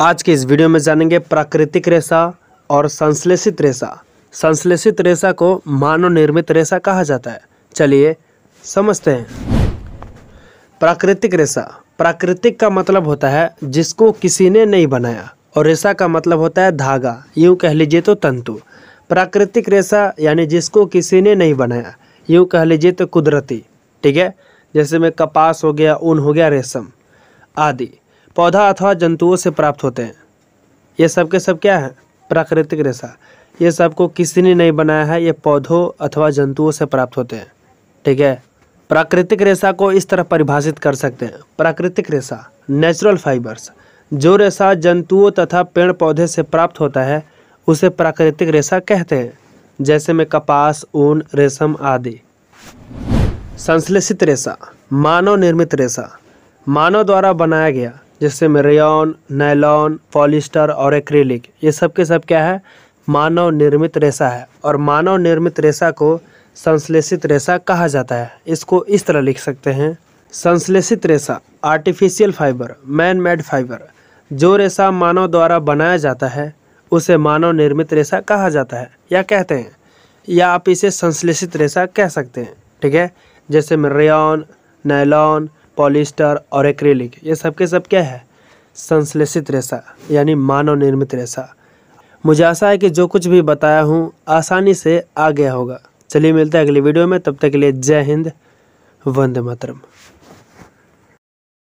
आज के इस वीडियो में जानेंगे प्राकृतिक रेशा और संश्लेषित रेशा संश्लेषित रेशा को मानव निर्मित रेशा कहा जाता है चलिए समझते हैं प्राकृतिक रेशा प्राकृतिक का मतलब होता है जिसको किसी ने नहीं बनाया और रेशा का मतलब होता है धागा यूँ कह लीजिए तो तंतु प्राकृतिक रेशा यानी जिसको किसी ने नहीं बनाया यूँ कह लीजिए तो कुदरती ठीक है जैसे में कपास हो गया ऊन हो गया रेशम आदि पौधा अथवा जंतुओं से प्राप्त होते हैं ये सब के सब क्या है प्राकृतिक रेशा ये सबको किसी ने नहीं बनाया है ये पौधों अथवा जंतुओं से प्राप्त होते हैं ठीक है प्राकृतिक रेशा को इस तरह परिभाषित कर सकते हैं प्राकृतिक रेशा नेचुरल फाइबर्स जो रेशा जंतुओं तथा पेड़ पौधे से प्राप्त होता है उसे प्राकृतिक रेशा कहते हैं जैसे में कपास ऊन रेशम आदि संश्लेषित रेशा मानव निर्मित रेशा मानव द्वारा बनाया गया जैसे में रेन नैलॉन पॉलिस्टर और एक्रेलिक ये सब के सब क्या है मानव निर्मित रेशा है और मानव निर्मित रेशा को संश्लेषित रेशा कहा जाता है इसको इस तरह लिख सकते हैं संश्लेषित रेशा artificial fibre man made fibre जो रेशा मानव द्वारा बनाया जाता है उसे मानव निर्मित रेशा कहा जाता है या कहते हैं या आप इसे संश्लेषित रेशा कह सकते हैं ठीक है जैसे में रेन नैलॉन पॉलिस्टर और एक्रेलिक ये सब के सब क्या है संश्लेषित रेशा यानी मानव निर्मित रेशा मुझे आशा है कि जो कुछ भी बताया हूँ आसानी से आ गया होगा चलिए मिलते हैं अगली वीडियो में तब तक के लिए जय हिंद वंदे मातरम